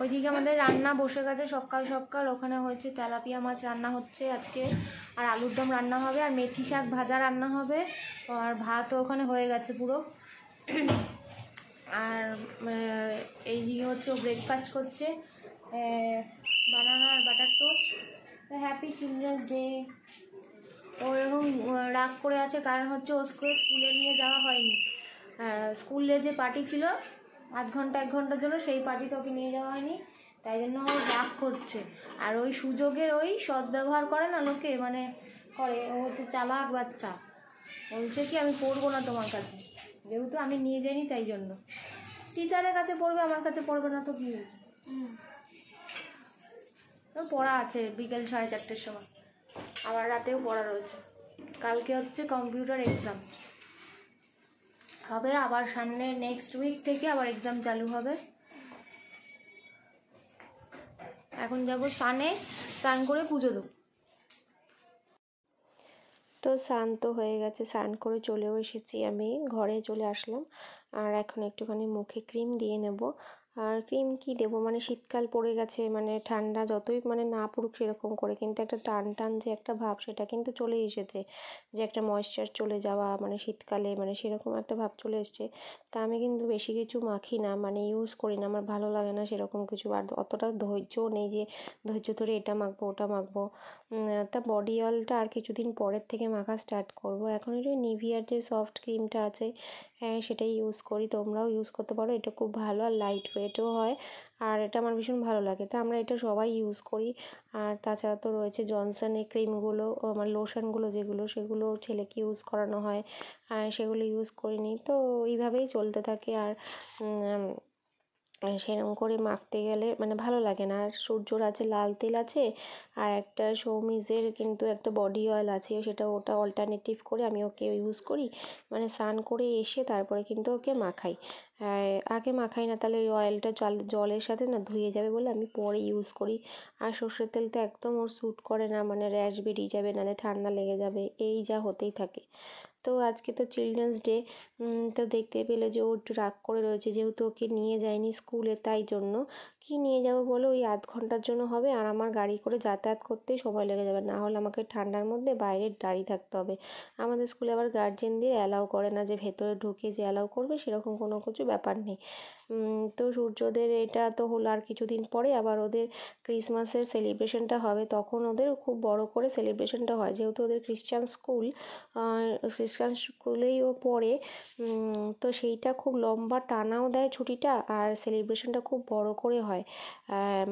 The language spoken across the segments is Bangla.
ওইদিকে আমাদের রান্না বসে গেছে সকাল সকাল ওখানে হয়েছে তেলাপিয়া মাছ রান্না হচ্ছে আজকে আর আলুর দম রান্না হবে আর মেথি শাক ভাজা রান্না হবে আর ভাতও ওখানে হয়ে গেছে পুরো আর এই দিকে হচ্ছে ব্রেকফাস্ট করছে বানানা আর butter toast happy children's day ও এরকম রাগ করে আছে কারণ হচ্ছে ও স্কুলে নিয়ে যাওয়া হয়নি স্কুলে যে পার্টি ছিল আধ ঘন্টা এক ঘন্টার জন্য সেই তো ওকে নিয়ে যাওয়া হয়নি তাই জন্য ও রাগ করছে আর ওই সুযোগের ওই সদ্ব্যবহার করে না লোকে মানে করে ও তো চালাক বাচ্চা বলছে কি আমি পড়বো না তোমার কাছে যেহেতু আমি নিয়ে যাইনি তাই জন্য টিচারের কাছে পড়বে আমার কাছে পড়বে না তো কী হয়েছে পড়া আছে বিকেল সাড়ে চারটের সময় আবার রাতেও পড়া রয়েছে কালকে হচ্ছে কম্পিউটার এক্সাম হবে আবার সামনে নেক্সট উইক থেকে আবার এক্সাম চালু হবে এখন যাব স্নানে স্নান করে পুজো দেব তো স্নান তো হয়ে গেছে স্নান করে চলেও এসেছি আমি ঘরে চলে আসলাম আর এখন একটুখানি মুখে ক্রিম দিয়ে নেব আর ক্রিম কি দেবো মানে শীতকাল পড়ে গেছে মানে ঠান্ডা যতই মানে না পড়ুক সেরকম করে কিন্তু একটা টান টান যে একটা ভাব সেটা কিন্তু চলে এসেছে যে একটা ময়েশ্চার চলে যাওয়া মানে শীতকালে মানে সেরকম একটা ভাব চলে এসছে তা আমি কিন্তু বেশি কিছু মাখি না মানে ইউজ করি না আমার ভালো লাগে না সেরকম কিছু আর অতটা ধৈর্যও নেই যে ধৈর্য ধরে এটা মাখবো ওটা মাখবো তা বডি অয়েলটা আর কিছুদিন পরের থেকে মাখা স্টার্ট করব এখন যে নিভিয়ার যে সফট ক্রিমটা আছে হ্যাঁ সেটাই ইউজ করি তোমরাও ইউজ করতে পারো এটা খুব ভালো আর লাইট ওয়েট প্যাকেটেও হয় আর এটা আমার ভীষণ ভালো লাগে তো আমরা এটা সবাই ইউজ করি আর তাছাড়া তো রয়েছে জনসনের ক্রিমগুলো আমার লোশনগুলো যেগুলো সেগুলো ছেলেকে ইউজ করানো হয় আর সেগুলো ইউজ করিনি তো এইভাবেই চলতে থাকে আর মানে সেরম করে মাখতে গেলে মানে ভালো লাগে না আর সূর্যর আছে লাল তেল আছে আর একটা সৌমিজের কিন্তু একটা বডি অয়েল আছে সেটা ওটা অল্টারনেটিভ করে আমি ওকে ইউজ করি মানে স্নান করে এসে তারপরে কিন্তু ওকে মাখাই আগে মাখাই না তাহলে ওই অয়েলটা জল জলের সাথে না ধুয়ে যাবে বলে আমি পরে ইউজ করি আর সর্ষের তেল তো একদম ওর স্যুট করে না মানে র্যাশ বেরিয়ে যাবে নাহলে ঠান্ডা লেগে যাবে এই যা হতেই থাকে তো আজকে তো চিলড্রেন্স ডে তো দেখতে পেলে যে ও একটু রাগ করে রয়েছে যেহেতু ওকে নিয়ে যায়নি স্কুলে তাই জন্য কি নিয়ে যাব বলো ওই আধ ঘন্টার জন্য হবে আর আমার গাড়ি করে যাতায়াত করতেই সময় লেগে যাবে না হলে আমাকে ঠান্ডার মধ্যে বাইরে দাঁড়িয়ে থাকতে হবে আমাদের স্কুলে আবার গার্জেনদের অ্যালাউ করে না যে ভেতরে ঢুকে যে অ্যালাউ করবে সেরকম কোনো কিছু ব্যাপার নেই তো সূর্যদের এটা তো হলো আর কিছুদিন পরে আবার ওদের ক্রিসমাসের সেলিব্রেশনটা হবে তখন ওদের খুব বড় করে সেলিব্রেশনটা হয় যেহেতু ওদের খ্রিশ্চান স্কুল খ্রিস্টান স্কুলেই ও পড়ে তো সেইটা খুব লম্বা টানাও দেয় ছুটিটা আর সেলিব্রেশনটা খুব বড় করে হয়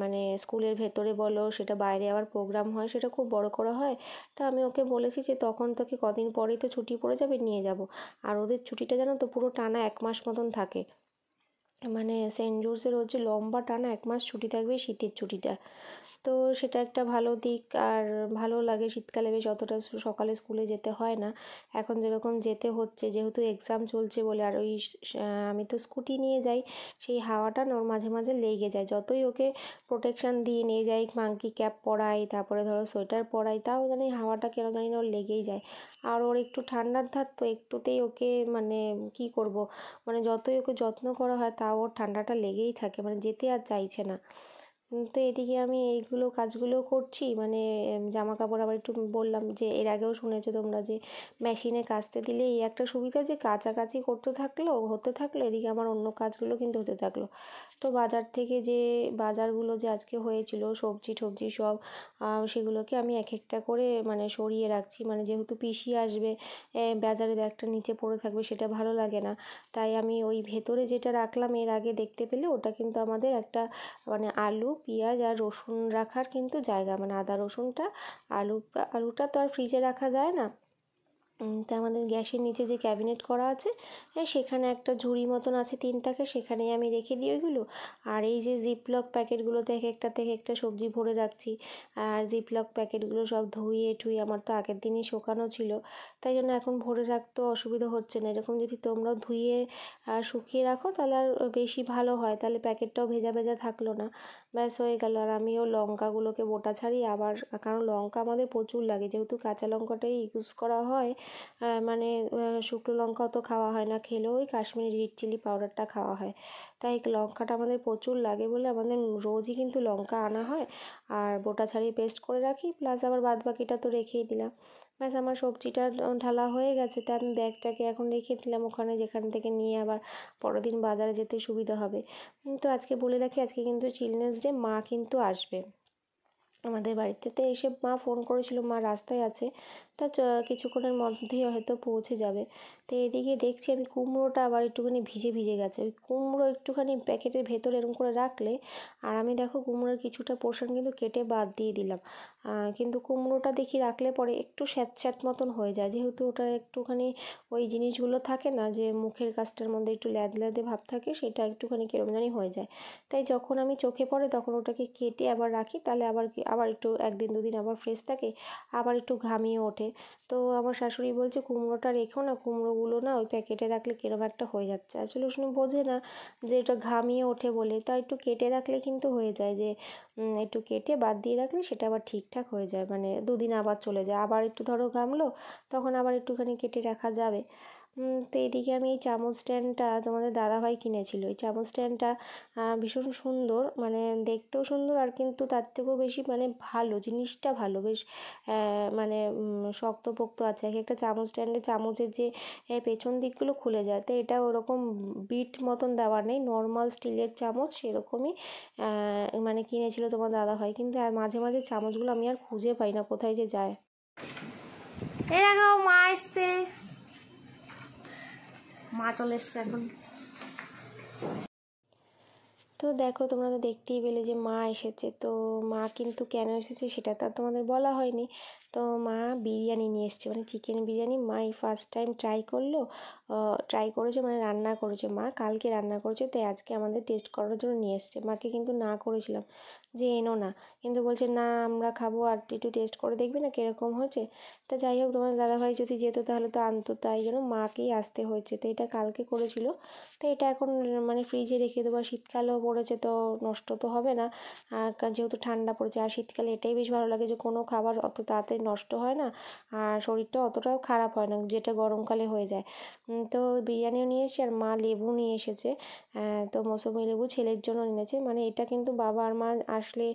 মানে স্কুলের ভেতরে বলো সেটা বাইরে আবার প্রোগ্রাম হয় সেটা খুব বড় করে হয় তা আমি ওকে বলেছি যে তখন তোকে কদিন পরেই তো ছুটি পড়ে যাবে নিয়ে যাব আর ওদের ছুটিটা জানো তো পুরো টানা এক মাস মতন থাকে মানে সেন্ট জোর্সের হচ্ছে লম্বা টানা এক মাস ছুটি থাকবে শীতের ছুটিটা তো সেটা একটা ভালো দিক আর ভালো লাগে শীতকালে বেশ অতটা সকালে স্কুলে যেতে হয় না এখন যেরকম যেতে হচ্ছে যেহেতু এক্সাম চলছে বলে আর ওই আমি তো স্কুটি নিয়ে যাই সেই হাওয়াটা ওর মাঝে মাঝে লেগে যায় যতই ওকে প্রোটেকশান দিয়ে নিয়ে যাই মাঙ্কি ক্যাপ পরাই তারপরে ধরো সোয়েটার পরাই তাও জানি হাওয়াটা কেন জানি না ওর লেগেই যায় আর ওর একটু ঠান্ডার ধার তো একটুতেই ওকে মানে কি করব মানে যতই ওকে যত্ন করা হয় তাও ওর ঠান্ডাটা লেগেই থাকে মানে যেতে আর চাইছে না তো এদিকে আমি এইগুলো কাজগুলো করছি মানে জামা কাপড় আবার একটু বললাম যে এর আগেও শুনেছো তোমরা যে মেশিনে কাচতে দিলে এই একটা সুবিধা যে কাছাকাছি করতে থাকলো হতে থাকলো এদিকে আমার অন্য কাজগুলো কিন্তু হতে থাকলো তো বাজার থেকে যে বাজারগুলো যে আজকে হয়েছিল সবজি টবজি সব সেগুলোকে আমি এক একটা করে মানে সরিয়ে রাখছি মানে যেহেতু পিসি আসবে বাজারে ব্যাগটা নিচে পড়ে থাকবে সেটা ভালো লাগে না তাই আমি ওই ভেতরে যেটা রাখলাম এর আগে দেখতে পেলে ওটা কিন্তু আমাদের একটা মানে আলু পেঁয়াজ আর রসুন রাখার কিন্তু জায়গা মানে আদা রসুনটা আলু আলুটা তো আর ফ্রিজে রাখা যায় না তা আমাদের গ্যাসের নিচে যে ক্যাবিনেট করা আছে হ্যাঁ সেখানে একটা ঝুড়ি মতন আছে তিন তাকে সেখানেই আমি রেখে দিই ওইগুলো আর এই যে জিপলক প্যাকেটগুলোতে এক একটা থেকে একটা সবজি ভরে রাখছি আর জিপলক প্যাকেটগুলো সব ধুয়ে ঠুয়ে আমার তো আগের দিনই শোকানো ছিল তাই জন্য এখন ভরে রাখতে অসুবিধা হচ্ছে না এরকম যদি তোমরাও ধুয়ে আর শুকিয়ে রাখো তাহলে আর বেশি ভালো হয় তাহলে প্যাকেটটাও ভেজা ভেজা থাকলো না ব্যাস হয়ে গেল আর আমিও লঙ্কাগুলোকে বোটা ছাড়ি আবার কারণ লঙ্কা আমাদের প্রচুর লাগে যেহেতু কাঁচা লঙ্কাটাই ইউজ করা হয় মানে শুকনো লঙ্কা অত খাওয়া হয় না খেলেও ওই কাশ্মীরি রেড চিলি পাউডারটা খাওয়া হয় তাই লঙ্কাটা আমাদের প্রচুর লাগে বলে আমাদের রোজই কিন্তু লঙ্কা আনা হয় আর বোটা ছাড়িয়ে পেস্ট করে রাখি প্লাস আবার বাদ বাকিটা তো রেখেই দিলাম ব্যাস আমার সবজিটা ঢালা হয়ে গেছে তাই আমি ব্যাগটাকে এখন রেখে দিলাম ওখানে যেখান থেকে নিয়ে আবার পরদিন বাজারে যেতে সুবিধা হবে তো আজকে বলে রাখি আজকে কিন্তু চিলড্রেন্স ডে মা কিন্তু আসবে আমাদের বাড়িতে তো এসে মা ফোন করেছিল মা রাস্তায় আছে তা কিছুক্ষণের মধ্যেই হয়তো পৌঁছে যাবে তো এদিকে দেখছি আমি কুমড়োটা আবার একটুখানি ভিজে ভিজে গেছে ওই কুমড়ো একটুখানি প্যাকেটের ভেতরে এরকম করে রাখলে আর আমি দেখো কুমড়োর কিছুটা পোর্শন কিন্তু কেটে বাদ দিয়ে দিলাম কিন্তু কুমড়োটা দেখি রাখলে পরে একটু স্যাঁত স্যাঁত মতন হয়ে যায় যেহেতু ওটা একটুখানি ওই জিনিসগুলো থাকে না যে মুখের কাজটার মধ্যে একটু ল্যাদ ল্যাদে ভাব থাকে সেটা একটুখানি কেরম জানি হয়ে যায় তাই যখন আমি চোখে পড়ে তখন ওটাকে কেটে আবার রাখি তাহলে আবার আবার একটু একদিন দুদিন আবার ফ্রেশ থাকে আবার একটু ঘামিয়ে ওঠে তো আমার শাশুড়ি বলছে কুমড়োটা রেখো না কুমড়োগুলো না ওই প্যাকেটে রাখলে কীরকম একটা হয়ে যাচ্ছে আসলে শুনে বোঝে না যে এটা ঘামিয়ে ওঠে বলে তা একটু কেটে রাখলে কিন্তু হয়ে যায় যে একটু কেটে বাদ দিয়ে রাখলে সেটা আবার ঠিকঠাক হয়ে যায় মানে দুদিন আবার চলে যায় আবার একটু ধরো ঘামলো তখন আবার একটুখানি কেটে রাখা যাবে তো এদিকে আমি এই চামচ স্ট্যান্ডটা তোমাদের দাদাভাই কিনেছিল এই চামচ স্ট্যান্ডটা ভীষণ সুন্দর মানে দেখতেও সুন্দর আর কিন্তু তার থেকেও বেশি মানে ভালো জিনিসটা ভালো বেশ মানে শক্তপোক্ত আছে এক একটা চামচ স্ট্যান্ডে চামচের যে পেছন দিকগুলো খুলে যায় তো এটা ওরকম বিট মতন দেওয়া নেই নর্মাল স্টিলের চামচ সেরকমই মানে কিনেছিল তোমার দাদাভাই কিন্তু আর মাঝে মাঝে চামচগুলো আমি আর খুঁজে পাই না কোথায় যে যায় এ দেখো মা আসছে মা চলে এসছে এখন তো দেখো তোমরা তো দেখতেই পেলে যে মা এসেছে তো মা কিন্তু কেন এসেছে সেটা তো তোমাদের বলা হয়নি তো মা বিরিয়ানি নিয়ে এসছে মানে chicken biryani my first time try করলো ট্রাই করেছে মানে রান্না করেছে মা কালকে রান্না করেছে তাই আজকে আমাদের টেস্ট করার জন্য নিয়ে এসছে মাকে কিন্তু না করেছিলাম যে এনো না কিন্তু বলছে না আমরা খাবো আর একটু টেস্ট করে দেখবি না কীরকম হয়েছে তা যাই হোক তোমার দাদাভাই যদি যেত তাহলে তো আনতো তাই জন্য মাকেই আসতে হয়েছে তো এটা কালকে করেছিল তো এটা এখন মানে ফ্রিজে রেখে দেবো আর শীতকালেও পড়েছে তো নষ্ট তো হবে না আর যেহেতু ঠান্ডা পড়েছে আর শীতকালে এটাই বেশ ভালো লাগে যে কোনো খাবার অত তাড়াতাড়ি নষ্ট হয় না আর শরীরটা অতটাও খারাপ হয় না যেটা গরমকালে হয়ে যায় তো বিরিয়ানিও নিয়ে এসেছি আর মা লেবু নিয়ে এসেছে তো মৌসুমি লেবু ছেলের জন্য এনেছে মানে এটা কিন্তু বাবা আর মা আসলে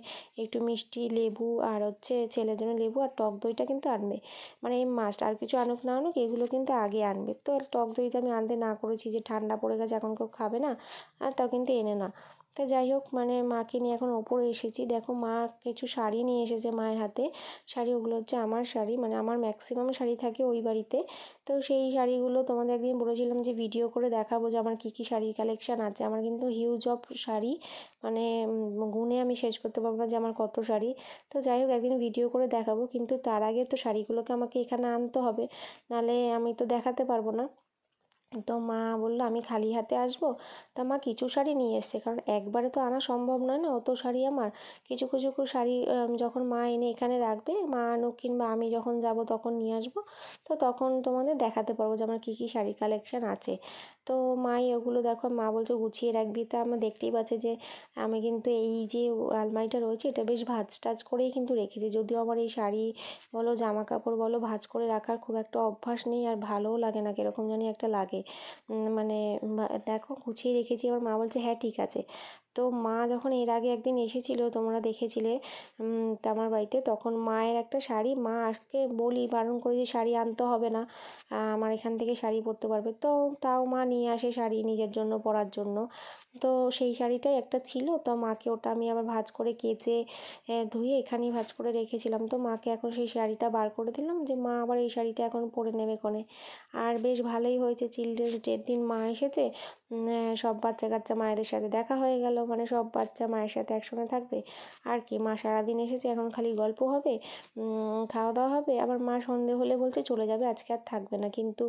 একটু মিষ্টি লেবু আর হচ্ছে ছেলের জন্য লেবু আর টক দইটা কিন্তু আনবে মানে এই মাস্ট আর কিছু আনুক না আনুক এগুলো কিন্তু আগে আনবে তো টক দইটা আমি আনতে না করেছি যে ঠান্ডা পড়ে গেছে এখন কেউ খাবে না আর তাও কিন্তু এনে না তা যাই হোক মানে মাকে নিয়ে এখন ওপরে এসেছি দেখো মা কিছু শাড়ি নিয়ে এসেছে মায়ের হাতে শাড়ি ওগুলো হচ্ছে আমার শাড়ি মানে আমার ম্যাক্সিমাম শাড়ি থাকে ওই বাড়িতে তো সেই শাড়িগুলো তোমাদের একদিন বলেছিলাম যে ভিডিও করে দেখাবো যে আমার কী কী শাড়ির কালেকশান আছে আমার কিন্তু হিউজ অফ শাড়ি মানে গুণে আমি শেষ করতে পারবো না যে আমার কত শাড়ি তো যাই হোক একদিন ভিডিও করে দেখাবো কিন্তু তার আগে তো শাড়িগুলোকে আমাকে এখানে আনতে হবে নালে আমি তো দেখাতে পারবো না তো মা বললো আমি খালি হাতে আসবো তা মা কিছু শাড়ি নিয়ে এসছে কারণ একবারে তো আনা সম্ভব নয় না অত শাড়ি আমার কিছু কিছু শাড়ি যখন মা এনে এখানে রাখবে মা আনুক কিংবা আমি যখন যাব তখন নিয়ে আসবো তো তখন তোমাদের দেখাতে পারবো যে আমার কী কী শাড়ি কালেকশান আছে তো মাই ওগুলো দেখো মা বলছে গুছিয়ে রাখবি তা আমার দেখতেই পাচ্ছে যে আমি কিন্তু এই যে আলমারিটা রয়েছে এটা বেশ ভাজ টাজ করেই কিন্তু রেখেছি যদিও আমার এই শাড়ি বলো জামা কাপড় বলো ভাজ করে রাখার খুব একটা অভ্যাস নেই আর ভালোও লাগে না কীরকম জানি একটা লাগে মানে দেখো গুছিয়ে রেখেছি আমার মা বলছে হ্যাঁ ঠিক আছে তো মা যখন এর আগে একদিন এসেছিল তোমরা দেখেছিলে আমার বাড়িতে তখন মায়ের একটা শাড়ি মা আজকে বলি বারণ করে যে শাড়ি আনতে হবে না আমার এখান থেকে শাড়ি পরতে পারবে তো তাও মা নিয়ে আসে শাড়ি নিজের জন্য পরার জন্য তো সেই শাড়িটাই একটা ছিল তো মাকে ওটা আমি আবার ভাজ করে কেচে ধুয়ে এখানেই ভাজ করে রেখেছিলাম তো মাকে এখন সেই শাড়িটা বার করে দিলাম যে মা আবার এই শাড়িটা এখন পরে নেবে কোণে আর বেশ ভালোই হয়েছে চিলড্রেন্স ডের দিন মা এসেছে সব বাচ্চা কাচ্চা মায়েদের সাথে দেখা হয়ে গেল মানে সব বাচ্চা মায়ের সাথে একসঙ্গে থাকবে আর কি মা সারাদিন এসেছে এখন খালি গল্প হবে খাওয়া দাওয়া হবে আবার মা সন্ধে হলে বলছে চলে যাবে আজকে আর থাকবে না কিন্তু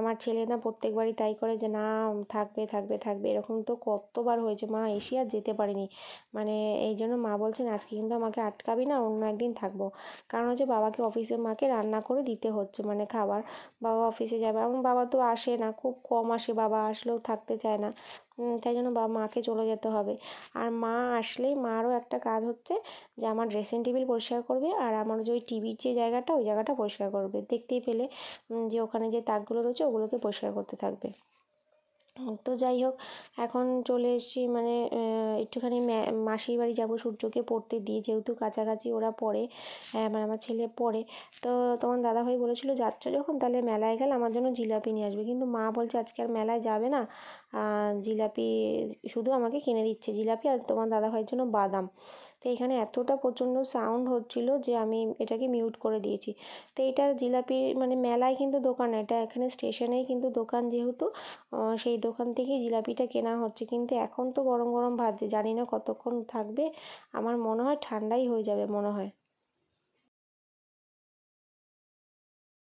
আমার ছেলে না প্রত্যেকবারই তাই করে যে না থাকবে থাকবে থাকবে এরকম তো কতবার হয়েছে মা এসে আর যেতে পারিনি মানে এই জন্য মা বলছেন আজকে কিন্তু আমাকে আটকাবি না অন্য একদিন থাকবো কারণ হচ্ছে বাবাকে অফিসে মাকে রান্না করে দিতে হচ্ছে মানে খাবার বাবা অফিসে যাবে এবং বাবা তো আসে না খুব কম আসে বাবা আসলেও থাকতে চায় না তাই জন্য বা মাকে চলে যেতে হবে আর মা আসলেই মারও একটা কাজ হচ্ছে যে আমার ড্রেসিং টেবিল পরিষ্কার করবে আর আমার যে ওই টিভির যে জায়গাটা ওই জায়গাটা পরিষ্কার করবে দেখতেই পেলে যে ওখানে যে তাকগুলো রয়েছে ওগুলোকে পরিষ্কার করতে থাকবে তো যাই হোক এখন চলে এসেছি মানে একটুখানি মাসির বাড়ি যাবো সূর্যকে পড়তে দিয়ে যেহেতু কাছাকাছি ওরা পড়ে মানে আমার ছেলে পড়ে তো দাদা দাদাভাই বলেছিল যাচ্ছ যখন তাহলে মেলায় গেলে আমার জন্য জিলাপি নিয়ে আসবে কিন্তু মা বলছে আজকে আর মেলায় যাবে না জিলাপি শুধু আমাকে কিনে দিচ্ছে জিলাপি আর তোমার দাদাভাইয়ের জন্য বাদাম তো এখানে এতটা প্রচণ্ড সাউন্ড হচ্ছিল যে আমি এটাকে মিউট করে দিয়েছি তো এটা জিলাপির মানে মেলায় কিন্তু দোকান এটা এখানে স্টেশনেই কিন্তু দোকান যেহেতু সেই দোকান থেকেই জিলাপিটা কেনা হচ্ছে কিন্তু এখন তো গরম গরম ভাজছে জানি না কতক্ষণ থাকবে আমার মনে হয় ঠান্ডাই হয়ে যাবে মনে হয়